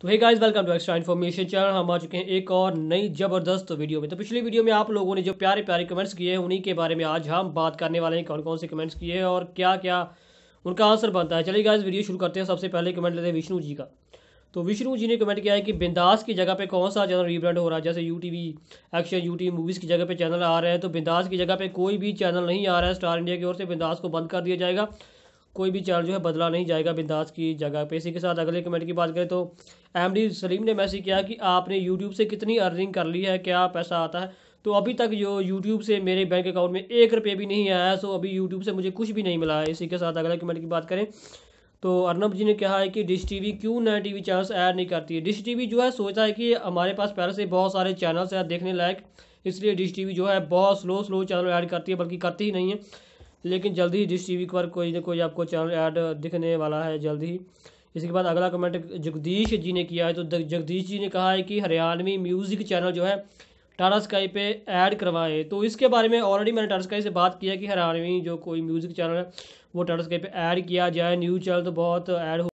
तो hey guys welcome to extra information channel हम आ चुके हैं एक और नई जबरदस्त वीडियो में तो पिछली वीडियो में आप लोगों ने जो प्यारे प्यारे कमेंट्स किए हैं उन्हीं के बारे में आज हम बात करने वाले हैं कौन कौन से कमेंट्स किए हैं और क्या क्या उनका आंसर बनता है चलिए गाइस वीडियो शुरू करते हैं सबसे पहले कमेंट लेते हैं विष्णु जी का तो विष्णु जी ने कमेंट किया है कि बिंदास की जगह पे कौन सा चैनल रीब्रांड हो रहा है जैसे U T action U T movies की जगह पे चैनल आ रहे हैं तो बिंदास की जगह पे कोई भी चैनल नहीं आ रहा है स्टार इंडिया की ओर से बिंदास को बंद कर दिया जाएगा कोई भी चार्ज जो है बदला नहीं जाएगा बिंदास की जगह पे इसी के साथ अगले कमेंट की बात करें तो एम सलीम ने मैसेज किया कि आपने यूट्यूब से कितनी अर्निंग कर ली है क्या पैसा आता है तो अभी तक जो यूट्यूब से मेरे बैंक अकाउंट में एक रुपये भी नहीं आया है सो अभी यूट्यूब से मुझे कुछ भी नहीं मिला है इसी के साथ अगले कमेंट की बात करें तो अर्नब जी ने कहा है कि डिश टीवी क्यों नए टीवी चैनल्स ऐड नहीं करती है डिश टीवी जो है सोचता है कि हमारे पास पहले से बहुत सारे चैनल्स हैं देखने लायक इसलिए डिश टीवी जो है बहुत स्लो स्लो चैनल ऐड करती है बल्कि करती ही नहीं है लेकिन जल्दी ही डिश टी पर कोई ना कोई आपको चैनल ऐड दिखने वाला है जल्द ही इसके बाद अगला कमेंट जगदीश जी ने किया है तो जगदीश जी ने कहा है कि हरियाणवी म्यूज़िक चैनल जो है टाटा स्काई पे ऐड करवाएं तो इसके बारे में ऑलरेडी मैंने टाटा स्काई से बात किया कि हरियाणवी जो कोई म्यूज़िक चैनल है वो टाटा स्काई पे ऐड किया जाए न्यूज़ चैनल तो बहुत ऐड